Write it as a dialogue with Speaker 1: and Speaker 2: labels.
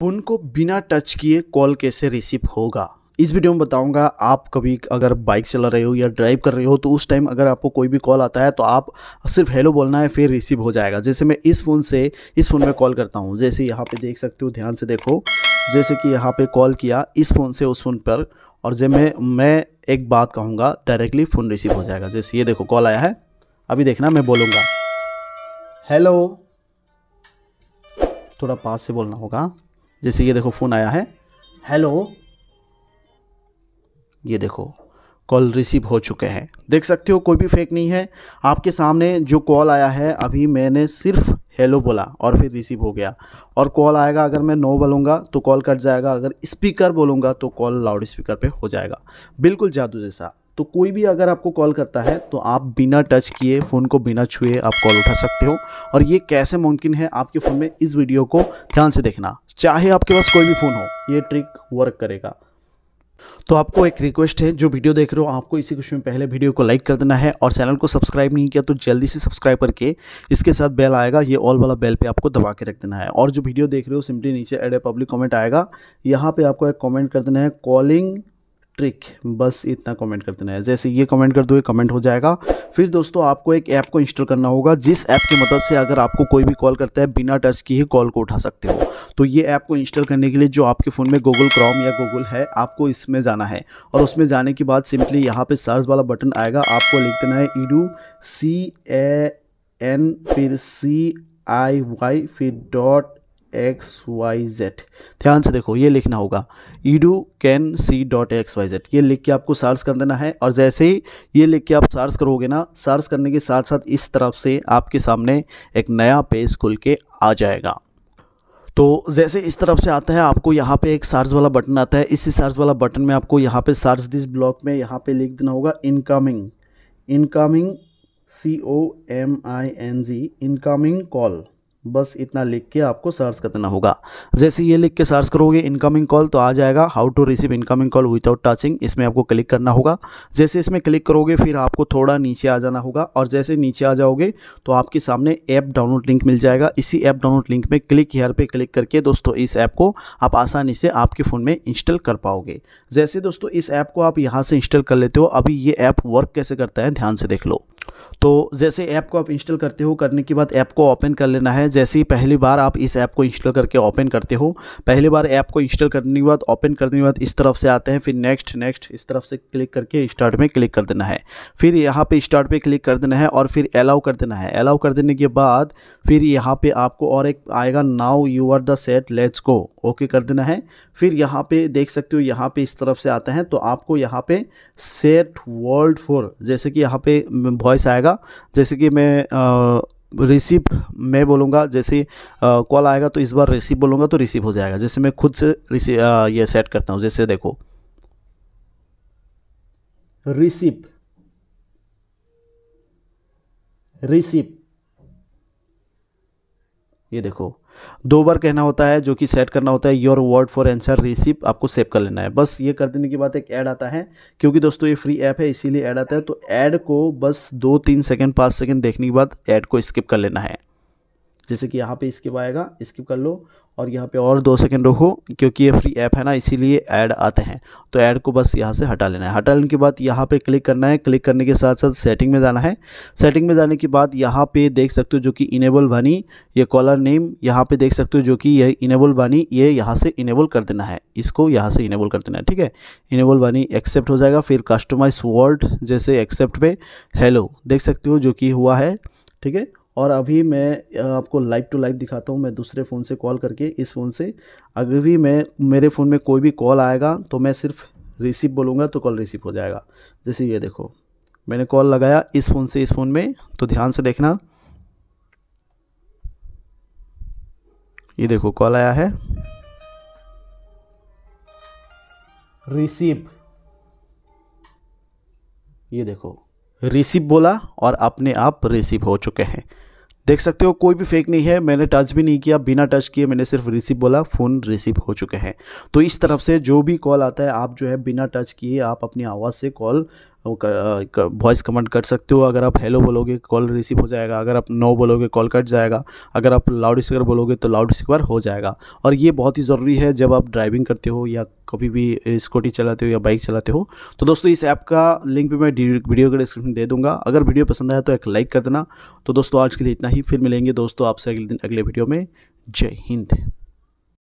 Speaker 1: phone को बिना touch किए कॉल कैसे रिसीव होगा इस वीडियो में बताऊंगा आप कभी अगर बाइक चला रहे हो या ड्राइव कर रहे हो तो उस टाइम अगर आपको कोई भी कॉल आता है तो आप सिर्फ हेलो बोलना है फिर रिसीव हो जाएगा जैसे मैं इस फ़ोन से इस फ़ोन में कॉल करता हूँ जैसे यहाँ पे देख सकते हो ध्यान से देखो जैसे कि यहाँ पे कॉल किया इस फ़ोन से उस फ़ोन पर और जब मैं मैं एक बात कहूँगा डायरेक्टली फ़ोन रिसीव हो जाएगा जैसे ये देखो कॉल आया है अभी देखना मैं बोलूँगा हेलो थोड़ा पास से बोलना होगा जैसे ये देखो फ़ोन आया है हेलो ये देखो कॉल रिसीव हो चुके हैं देख सकते हो कोई भी फेक नहीं है आपके सामने जो कॉल आया है अभी मैंने सिर्फ हेलो बोला और फिर रिसीव हो गया और कॉल आएगा अगर मैं नो बोलूँगा तो कॉल कट जाएगा अगर स्पीकर बोलूँगा तो कॉल लाउड स्पीकर पे हो जाएगा बिल्कुल जादू जैसा तो कोई भी अगर आपको कॉल करता है तो आप बिना टच किए फ़ोन को बिना छुए आप कॉल उठा सकते हो और ये कैसे मुमकिन है आपके फ़ोन में इस वीडियो को ध्यान से देखना चाहे आपके पास कोई भी फ़ोन हो ये ट्रिक वर्क करेगा तो आपको एक रिक्वेस्ट है जो वीडियो देख रहे हो आपको इसी खुशी में पहले वीडियो को लाइक कर देना है और चैनल को सब्सक्राइब नहीं किया तो जल्दी से सब्सक्राइब करके इसके साथ बेल आएगा ये ऑल वाला बेल पे आपको दबा के रख देना है और जो वीडियो देख रहे हो सिंपली नीचे एड ए पब्लिक कमेंट आएगा यहाँ पे आपको एक कमेंट कर देना है कॉलिंग ट्रिक बस इतना कमेंट कर देना है जैसे ये कमेंट कर दोगे कमेंट हो जाएगा फिर दोस्तों आपको एक ऐप को इंस्टॉल करना होगा जिस ऐप की मदद से अगर आपको कोई भी कॉल करता है बिना टच किए कॉल को उठा सकते हो तो ये ऐप को इंस्टॉल करने के लिए जो आपके फ़ोन में गूगल क्रॉम या गूगल है आपको इसमें जाना है और उसमें जाने के बाद सिंपली यहाँ पर सर्च वाला बटन आएगा आपको लिख देना है ईडू सी ए एन फिर सी आई वाई फिर डॉट एक्स वाई जेड ध्यान से देखो ये लिखना होगा edu can C dot X Y Z ये लिख के आपको सर्च कर देना है और जैसे ही ये लिख के आप सर्च करोगे ना सर्च करने के साथ साथ इस तरफ से आपके सामने एक नया पेज खुल के आ जाएगा तो जैसे इस तरफ से आता है आपको यहाँ पे एक सर्च वाला बटन आता है इसी सर्च वाला बटन में आपको यहाँ पे सर्च दिस ब्लॉक में यहाँ पे लिख देना होगा incoming incoming C O M I N G incoming call बस इतना लिख के आपको सर्च करना होगा जैसे ये लिख के सर्च करोगे इनकमिंग कॉल तो आ जाएगा how to receive incoming call without touching इसमें आपको क्लिक करना होगा जैसे इसमें क्लिक करोगे फिर आपको थोड़ा नीचे आ जाना होगा और जैसे नीचे आ जाओगे तो आपके सामने ऐप डाउनलोड लिंक मिल जाएगा इसी ऐप डाउनलोड लिंक में क्लिक हेयर पर क्लिक करके दोस्तों इस ऐप को आप आसानी से आपके फ़ोन में इंस्टॉल कर पाओगे जैसे दोस्तों इस ऐप को आप यहाँ से इंस्टॉल कर लेते हो अभी ये ऐप वर्क कैसे करता है ध्यान से देख लो तो जैसे ऐप को आप इंस्टॉल करते हो करने के बाद ऐप को ओपन कर लेना है जैसे ही पहली बार आप इस ऐप को इंस्टॉल करके ओपन करते हो पहली बार ऐप को इंस्टॉल करने के बाद ओपन करने के बाद इस तरफ से आते हैं फिर नेक्स्ट नेक्स्ट इस तरफ से क्लिक करके स्टार्ट में क्लिक कर देना है फिर यहाँ पर स्टार्ट पर क्लिक कर देना है और फिर अलाउ कर देना है अलाउ कर देने के बाद फिर यहाँ पर आपको और एक आएगा now you are the set let's go okay कर देना है फिर यहाँ पर देख सकते हो यहाँ पर इस तरफ से आते हैं तो आपको यहाँ पे सेट वर्ल्ड फॉर जैसे कि यहाँ पे वॉइस आएगा जैसे कि मैं रिसीव मैं बोलूँगा जैसे कॉल आएगा तो इस बार रिसीव बोलूँगा तो रिसीव हो जाएगा जैसे मैं खुद से रिसीव ये सेट करता हूँ जैसे देखो रिसीव रिसीव ये देखो दो बार कहना होता है जो कि सेट करना होता है your word for answer receipt आपको सेव कर लेना है बस ये कर देने के बाद एक ऐड आता है क्योंकि दोस्तों ये फ्री ऐप है इसीलिए ऐड आता है तो ऐड को बस दो तीन सेकंड पाँच सेकंड देखने के बाद ऐड को स्किप कर लेना है जैसे कि यहाँ पे स्किप आएगा स्किप कर लो और यहाँ पे और दो सेकंड रोको क्योंकि ये फ्री ऐप है ना इसीलिए ऐड आते हैं तो ऐड को बस यहाँ से हटा लेना है हटाने के बाद यहाँ पे क्लिक करना है क्लिक करने के साथ साथ सेटिंग में जाना है सेटिंग में जाने के बाद यहाँ पे देख सकते हो जो कि इनेबल वानी ये कॉलर नेम यहाँ पे देख सकते हो जो कि ये इनेबल वानी ये यहाँ से इनेबल कर देना है इसको यहाँ से इनेबल कर देना है ठीक है इनेबल वानी एक्सेप्ट हो जाएगा फिर कस्टमाइज वर्ड जैसे एक्सेप्ट पे हेलो देख सकते हो जो कि हुआ है ठीक है और अभी मैं आपको लाइव टू लाइव दिखाता हूँ मैं दूसरे फ़ोन से कॉल करके इस फ़ोन से अगर भी मैं मेरे फ़ोन में कोई भी कॉल आएगा तो मैं सिर्फ रिसीव बोलूँगा तो कॉल रिसीव हो जाएगा जैसे ये देखो मैंने कॉल लगाया इस फ़ोन से इस फ़ोन में तो ध्यान से देखना ये देखो कॉल आया है रिसीव ये देखो रिसीव बोला और अपने आप रिसीव हो चुके हैं देख सकते हो कोई भी फेक नहीं है मैंने टच भी नहीं किया बिना टच किए मैंने सिर्फ रिसीव बोला फ़ोन रिसीव हो चुके हैं तो इस तरफ से जो भी कॉल आता है आप जो है बिना टच किए आप अपनी आवाज़ से कॉल वॉइस कमेंट कर सकते हो अगर आप हेलो बोलोगे कॉल रिसीव हो जाएगा अगर आप नो बोलोगे कॉल कट जाएगा अगर आप लाउड स्पीकर बोलोगे तो लाउड स्पीकर हो जाएगा और ये बहुत ही ज़रूरी है जब आप ड्राइविंग करते हो या कभी भी स्कूटी चलाते हो या बाइक चलाते हो तो दोस्तों इस ऐप का लिंक भी मैं वीडियो के डिस्क्रिप्शन दे दूँगा अगर वीडियो पसंद आया तो एक लाइक कर देना तो दोस्तों आज के लिए इतना ही फिर मिलेंगे दोस्तों आपसे अगले दिन अगले वीडियो में जय हिंद